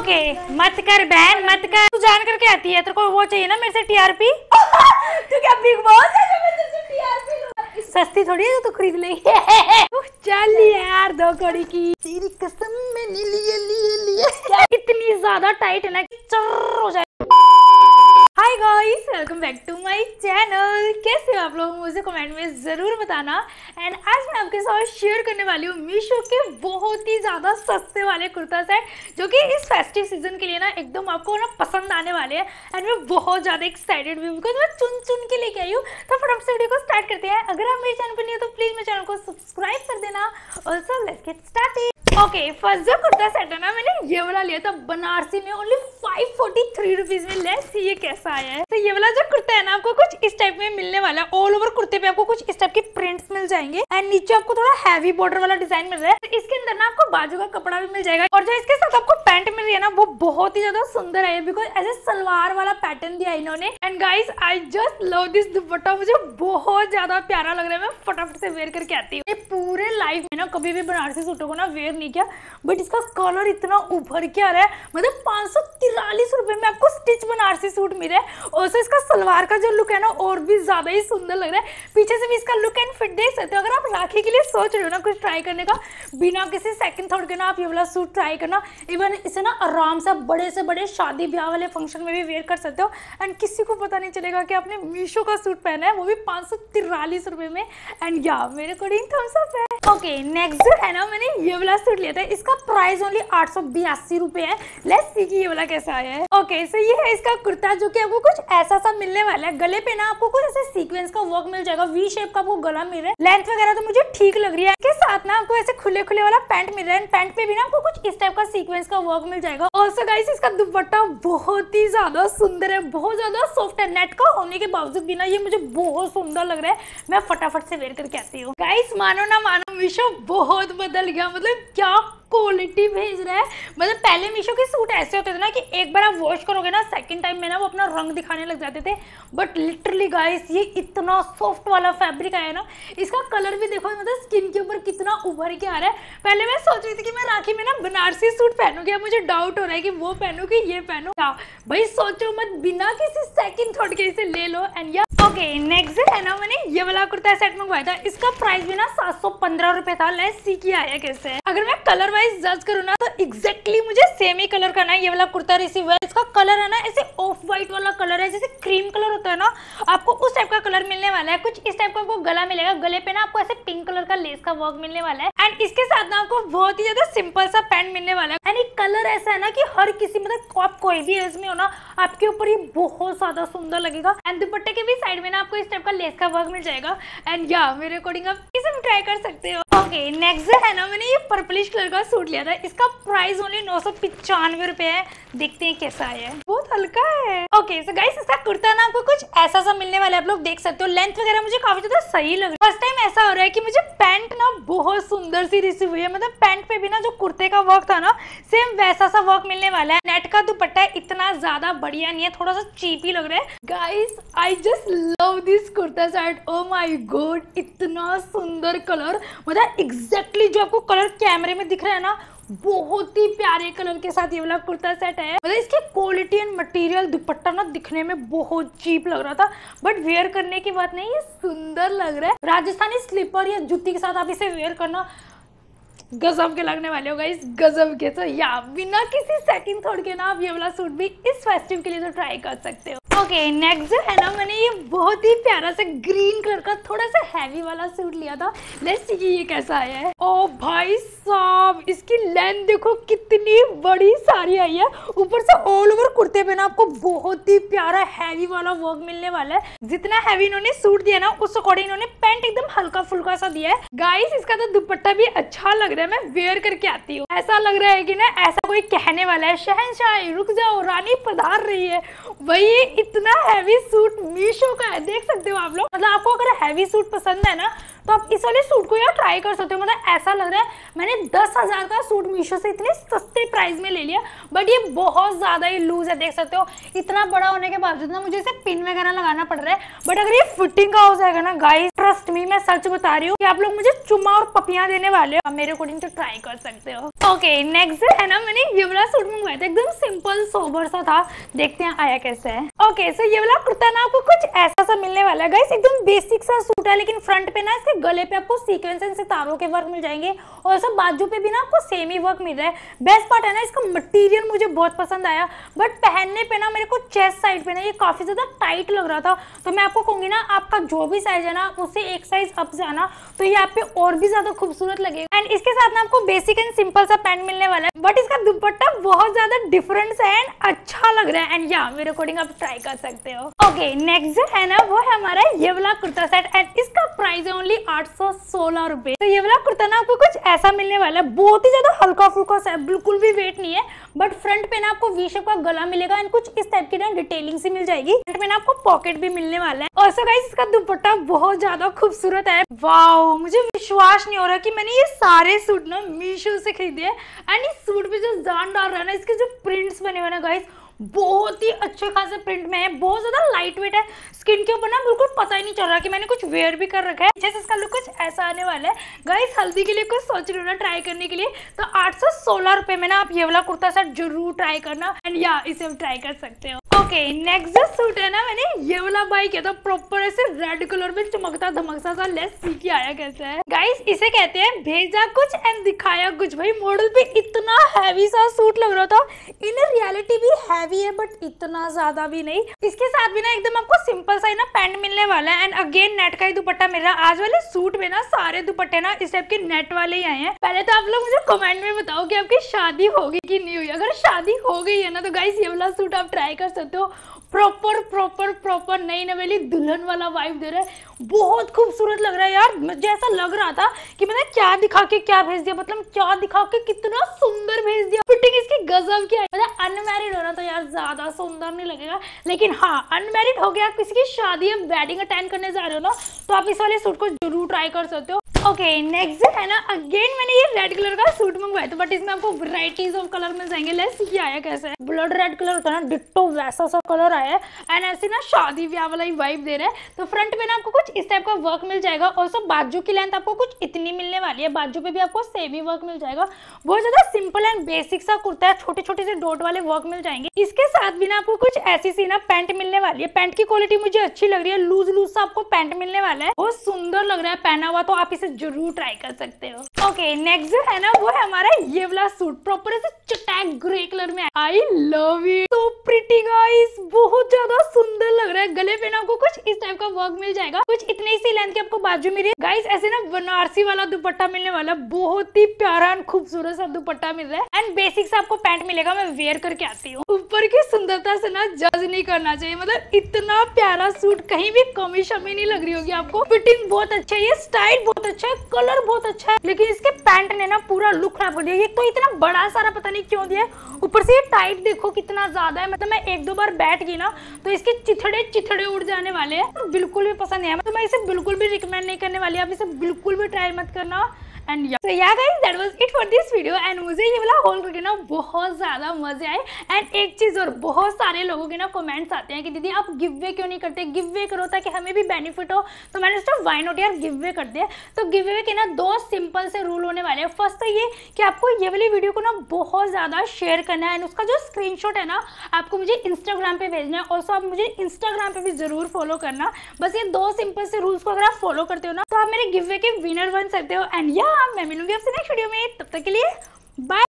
okay मत कर बहन मत कर तू जान करके आती है तेरे को वो चाहिए ना मेरे से टीआरपी तू क्या बिग बॉस है मैं तुझसे टीआरपी सस्ती थोड़ी है तो खरीद लेंगे चल यार दो कड़ी की तेरी कसम मैंने लिए लिए लिए इतनी ज्यादा टाइट है ना कि चर हो जाए hi guys welcome back to my channel कैसे हो आप लोग मुझे कमेंट में ज़रूर बताना एंड आज मैं आपके साथ शेयर करने वाली हूँ मीशो के बहुत ही ज़्यादा सस्ते वाले कुर्ता सेट जो कि इस फेस्टिव सीजन के लिए ना एकदम आपको ना पसंद आने वाले हैं एंड मैं बहुत ज़्यादा एक्साइटेड भी बिकॉज मैं चुन चुन के लेके आई हूँ तो फिर आपसे वीडियो को स्टार्ट करते हैं अगर आप मेरे चैनल पर नहीं हो तो प्लीज़ मेरे चैनल को सब्सक्राइब कर देना और sir let's get start okay first जो कुर्ता सेट है ना मैंने ये वाला लिया था बनारसी में only five forty three rupees में लेस ये कैसा आया है तो ये वाला जो कुर्ता है ना आपको कुछ इस टाइप में मिलने वाला है ऑल ओवर कुर्ते पे आपको कुछ इस टाइप के प्रिंट्स मिल जाएंगे एंड नीचे आपको थोड़ा हैवी बॉर्डर वाला डिजाइन मिल रहा है तो इसके अंदर ना आपको बाजू का कपड़ा भी मिल जाएगा और जो इसके साथ आपको पैंट मिल रही है ना वो बहुत ही ज्यादा सुंदर है बिकॉज एज ए सलवार वाला पैटर्न दिया इन्होंने and guys I just love this dupatta मुझे बहुत ज्यादा प्यारा लग रहा है मैं फटाफट से वेयर करके आती हूँ पूरे लाइफ में ना कभी भी बनारसी सूटों को ना वेयर नहीं किया बट इसका कलर इतना उभर के आ रहा है मतलब पांच सौ तिरालीस रुपए में आपको स्टिच बनारसी सूट मिले है और इसका सलवार का जो लुक है ना और भी ज़्यादा ही सुंदर लग रहा है पीछे से भी इसका लुक एंड फिट देख सकते हो अगर आप राखी के लिए सोच रहे हो ना कुछ ट्राई करने का बिना किसी सेकंड थॉट के ना आप ये वाला सूट ट्राई करना इवन इसे ना आराम से बड़े से बड़े शादी ब्याह वाले फंक्शन में भी वेयर कर सकते हो एंड किसी को पता नहीं चलेगा कि आपने मीशो का सूट पहना है वो भी पाँच सौ तिरालीस रुपये में एंड या मेरे अकॉर्डिंग अप है ओके नेक्स्ट जो है ना मैंने ये वाला सूट लिया था इसका प्राइस ओनली आठ सौ बयासी रुपए है लेट्स सी कि ये वाला कैसा आया है ओके सो ये है इसका कुर्ता जो कि आपको कुछ ऐसा सा मिलने वाला है गले पे ना आपको कुछ ऐसे सीक्वेंस का वर्क मिल जाएगा वी शेप का आपको गला मिल रहा है लेंथ वगैरह तो मुझे ठीक लग रही है के साथ ना आपको ऐसे खुले खुले वाला पैंट मिल रहा है पैंट पे भी ना आपको कुछ इस टाइप का सीक्वेंस का वर्क मिल जाएगा सो गाइस इसका दुपट्टा बहुत ही ज्यादा सुंदर है बहुत ज्यादा सॉफ्ट है नेट का होने के बावजूद भी ना ये मुझे बहुत सुंदर लग रहा है मैं फटाफट से वेयर करके आती हूँ गाइस मानो ना मानो मीशो बहुत बदल गया मतलब क्या क्वालिटी भेज रहा है मतलब पहले मीशो के सूट ऐसे होते थे ना कि एक बार आप वॉश करोगे ना सेकंड टाइम में ना वो अपना रंग दिखाने लग जाते थे बट लिटरली गाइस ये इतना सॉफ्ट वाला फैब्रिक आया ना इसका कलर भी देखो मतलब स्किन के ऊपर कितना उभर के आ रहा है पहले मैं सोच रही थी कि मैं राखी में ना बनारसी सूट पहनूंगी मुझे डाउट हो रहा है कि वो पहनू की ये पहनू भाई सोचो मत बिना किसी सेकेंड थॉट के इसे ले लो एंड ओके नेक्स्ट है ना मैंने ये वाला कुर्ता सेट मंगवाया था इसका प्राइस भी ना सात सौ पंद्रह रुपए था लेस सी की आया कैसे अगर मैं कलर वाइज जज करूँ ना तो एक्जैक्टली मुझे सेम ही कलर का ना ये वाला कुर्ता रिसीव हुआ इसका कलर है ना ऐसे ऑफ व्हाइट वाला कलर है जैसे क्रीम कलर होता है ना आपको उस टाइप का कलर मिलने वाला है कुछ इस टाइप का आपको गला मिलेगा गले पे ना आपको ऐसे पिंक कलर का लेस का वर्क मिलने वाला है एंड इसके साथ ना आपको बहुत ही ज्यादा सिंपल सा पैंट मिलने वाला है एंड एक कलर ऐसा है ना कि हर किसी मतलब आप कोई भी में हो ना आपके ऊपर ये बहुत ज्यादा सुंदर लगेगा एंड दुपट्टे के भी साइड में ना आपको इस टाइप का लेस का वर्क मिल जाएगा एंड या मेरे अकॉर्डिंग आप इसे ट्राई कर सकते हो ओके नेक्स्ट जो है ना मैंने ये पर्पलिश कलर का सूट लिया था इसका प्राइस ओनली नौ सौ पिचानवे रुपए है देखते हैं कैसा है बहुत हल्का है ओके सो गाइस इसका कुर्ता ना आपको कुछ ऐसा सा मिलने वाला है आप लोग देख सकते हो लेंथ वगैरह मुझे काफी ज्यादा सही लग रहा है फर्स्ट टाइम ऐसा हो रहा है की मुझे पैंट ना बहुत सुंदर सी रिसीव हुई है मतलब पैंट पे भी ना जो कुर्ते का वर्क था ना सेम वैसा सा वर्क मिलने वाला है नेट का दुपट्टा इतना ज्यादा बढ़िया नहीं है थोड़ा सा चीप ही लग रहा है guys I just love this kurta set oh my god इतना सुंदर कलर मतलब एग्जैक्टली जो आपको कलर कैमरे में दिख रहा है ना बहुत ही प्यारे कलर के साथ ये वाला कुर्ता सेट है मतलब इसकी क्वालिटी एंड मटेरियल दुपट्टा ना दिखने में बहुत चीप लग रहा था बट वेयर करने की बात नहीं ये सुंदर लग रहा है राजस्थानी स्लीपर या जूती के साथ आप इसे वेयर करना गजब के लगने वाले हो गाइस गजब के तो या बिना किसी सेकंड थोड़ के ना आप ये वाला सूट भी इस फेस्टिव के लिए तो ट्राई कर सकते हो ओके नेक्स्ट जो है ना मैंने ये बहुत ही प्यारा सा ग्रीन कलर का थोड़ा सा हैवी वाला सूट लिया था लेट्स सी ये कैसा आया है ओ oh, भाई साहब इसकी लेंथ देखो कितनी बड़ी सारी आई है ऊपर से ऑल ओवर कुर्ते पे ना आपको बहुत ही प्यारा हैवी वाला वर्क मिलने वाला है जितना हैवी इन्होंने सूट दिया ना उस अकॉर्डिंग इन्होंने पेंट एकदम हल्का फुल्का सा दिया है गाइस इसका तो दुपट्टा भी अच्छा लग रहा है रहा है मैं वेयर करके आती हूँ ऐसा लग रहा है कि ना ऐसा कोई कहने वाला है शहनशाह रुक जाओ रानी पधार रही है वही इतना हैवी सूट मीशो का है देख सकते हो आप लोग मतलब आपको अगर हैवी सूट पसंद है ना तो आप इस वाले सूट को यार ट्राई कर सकते हो मतलब ऐसा लग रहा है मैंने दस हज़ार का सूट मीशो से इतने सस्ते प्राइस में ले लिया बट ये बहुत ज़्यादा ही लूज है देख सकते हो इतना बड़ा होने के बावजूद ना मुझे इसे पिन वगैरह लगाना पड़ रहा है बट अगर ये फिटिंग का हो जाएगा ना गाइस ट्रस्ट मी मैं सच बता रही हूँ कि आप लोग मुझे चुमा और पपिया देने वाले हो मेरे अकॉर्डिंग तो ट्राई कर सकते हो ओके नेक्स्ट है ना मैंने ये वाला सूट मंगवाया था एकदम सिंपल सोबर सा था देखते हैं आया कैसे है ओके सर ये वाला कुर्ता ना आपको कुछ ऐसा सा मिलने वाला है एकदम बेसिक सा सूट सूट है लेकिन फ्रंट पे ना इसके गले पे आपको सीक्वेंस एंड सितारों के वर्क मिल जाएंगे और सब बाजू पे भी ना आपको सेम ही वर्क मिल रहा है बेस्ट पार्ट है ना इसका मटेरियल मुझे बहुत पसंद आया बट पहनने पे ना मेरे को चेस्ट साइड पे ना ये काफ़ी ज़्यादा टाइट लग रहा था तो मैं आपको कहूंगी ना आपका जो भी साइज है ना उससे एक साइज अप जाना तो ये आप पे और भी ज़्यादा खूबसूरत लगेगा एंड इसके साथ ना आपको बेसिक एंड सिंपल सा पैंट मिलने वाला है बट इसका दुपट्टा बहुत ज़्यादा डिफरेंट है एंड अच्छा लग रहा है एंड या मेरे अकॉर्डिंग आप ट्राई कर सकते हो ओके नेक्स्ट जो है ना वो है हमारा ये वाला कुर्ता सेट ओनली आठ सौ सोलह रुपए तो ये वाला कुर्ता ना आपको कुछ ऐसा मिलने वाला है बहुत ही ज्यादा हल्का फुल्का सा है बिल्कुल भी वेट नहीं है बट फ्रंट पे ना आपको विशेप का गला मिलेगा एंड कुछ इस टाइप की ना डिटेलिंग सी मिल जाएगी फ्रंट में ना आपको पॉकेट भी मिलने वाला है और सो गाइस इसका दुपट्टा बहुत ज्यादा खूबसूरत है वाह मुझे विश्वास नहीं हो रहा की मैंने ये सारे सूट ना मीशो से खरीदे एंड इस सूट पे जो जान डाल रहा है ना इसके जो प्रिंट्स बने हुए ना गाइस बहुत ही अच्छे खासे प्रिंट में है बहुत ज़्यादा लाइट वेट है स्किन के ऊपर ना बिल्कुल पता ही नहीं चल रहा कि मैंने कुछ वेयर भी कर रखा है जैसे इसका लुक कुछ ऐसा आने वाला है गाइस हल्दी के लिए कुछ सोच रही हूँ ना ट्राई करने के लिए तो आठ सौ सोलह रुपए में ना आप ये वाला कुर्ता सेट जरूर ट्राई करना एंड या इसे ट्राई कर सकते हो ओके जो सूट है ना मैंने ये वाला बाइक है तो प्रॉपर ऐसे रेड कलर में चमकता धमकता सा लेस सीख आया कैसे है गाइस इसे कहते हैं भेजा कुछ एंड दिखाया कुछ भाई मॉडल पे इतना हैवी सा सूट लग रहा था इन रियलिटी भी हैवी है बट इतना ज्यादा भी नहीं इसके साथ भी ना एकदम आपको सिंपल सा ना पैंट मिलने वाला है एंड अगेन नेट का ही दुपट्टा मिल रहा है आज वाले सूट में ना सारे दुपट्टे ना इस टाइप के नेट वाले ही आए हैं पहले तो आप लोग मुझे कमेंट में बताओ की आपकी शादी होगी की नहीं हुई अगर शादी हो गई है ना तो गाइस ये वाला सूट आप ट्राई कर सकते सकते हो प्रॉपर प्रॉपर प्रॉपर नई नवेली दुल्हन वाला वाइफ दे रहा है बहुत खूबसूरत लग रहा है यार जैसा लग रहा था कि मैंने क्या दिखा के क्या भेज दिया मतलब क्या दिखा के कितना सुंदर भेज दिया फिटिंग इसकी गजब की है मतलब अनमेरिड होना तो यार ज्यादा सुंदर नहीं लगेगा लेकिन हाँ अनमेरिड हो गया किसी की शादी या वेडिंग अटेंड करने जा रहे हो ना तो आप इस वाले सूट को जरूर ट्राई कर सकते हो ओके नेक्स्ट है ना अगेन मैंने ये रेड कलर का सूट मंगवाया था बट इसमें आपको वराइटीज ऑफ कलर मिल जाएंगे लेस ये आया कैसे है ब्लड रेड कलर होता है ना डिट्टो वैसा सा कलर आया है एंड ऐसे ना शादी ब्याह वाला ही वाइब दे रहा है तो फ्रंट पे ना आपको कुछ इस टाइप का वर्क मिल जाएगा और सब बाजू की लेंथ आपको कुछ इतनी मिलने वाली है बाजू पे भी आपको सेम ही वर्क मिल जाएगा बहुत ज्यादा सिंपल एंड बेसिक सा कुर्ता है छोटे छोटे से डोट वाले वर्क मिल जाएंगे इसके साथ भी ना आपको कुछ ऐसी सी ना पैंट मिलने वाली है पैंट की क्वालिटी मुझे अच्छी लग रही है लूज लूज सा आपको पैंट मिलने वाला है बहुत सुंदर लग रहा है पहना हुआ तो आप इसे जरूर ट्राई कर सकते हो ओके नेक्स्ट जो है ना वो है हमारा ये वाला सूट प्रॉपर ऐसे चटैक ग्रे कलर में I love it so pretty guys बहुत ज्यादा सुंदर लग रहा है गले पे ना आपको कुछ इस टाइप का वर्क मिल जाएगा कुछ इतने सी लेंथ के आपको बाजू मिली है गाइस ऐसे ना बनारसी वाला दुपट्टा मिलने वाला बहुत ही प्यारा एंड खूबसूरत सा दुपट्टा मिल रहा है एंड बेसिक सा आपको पैंट मिलेगा मैं वेयर करके आती हूँ ऊपर की सुंदरता से ना जज नहीं करना चाहिए मतलब इतना प्यारा सूट कहीं भी कमी शमी नहीं लग रही होगी आपको फिटिंग बहुत अच्छा है स्टाइल बहुत अच्छा है कलर बहुत अच्छा है लेकिन इसके पैंट ने ना पूरा लुक खराब कर दिया ये तो इतना बड़ा सारा पता नहीं क्यों दिया ऊपर से ये टाइट देखो कितना ज्यादा है मतलब मैं एक दो बार बैठ गई ना तो इसके चिथड़े चिथड़े उड़ जाने वाले हैं तो बिल्कुल भी पसंद नहीं है मतलब मैं इसे बिल्कुल भी रिकमेंड नहीं करने वाली आप इसे बिल्कुल भी ट्राई मत करना and yeah guys that was it for this video and मुझे ये वाला होल करके ना बहुत ज़्यादा मजे आए एंड एक चीज़ और बहुत सारे लोगों के ना कमेंट्स आते हैं कि दीदी आप गिव वे क्यों नहीं करते गिव वे करो ताकि हमें भी बेनिफिट हो तो मैंने सोचा वाई नॉट यार गिव वे कर दिया तो गिव वे के ना दो सिंपल से रूल होने वाले हैं फर्स्ट तो ये कि आपको ये वाली वीडियो को ना बहुत ज़्यादा शेयर करना है एंड उसका जो स्क्रीन है ना आपको मुझे इंस्टाग्राम पर भेजना है और आप मुझे इंस्टाग्राम पर भी ज़रूर फॉलो करना बस ये दो सिंपल से रूल्स को अगर आप फॉलो करते हो ना तो आप मेरे गिव वे के विनर बन सकते हो एंड या मैं मिलूंगी आपसे नेक्स्ट वीडियो में तब तक के लिए बाय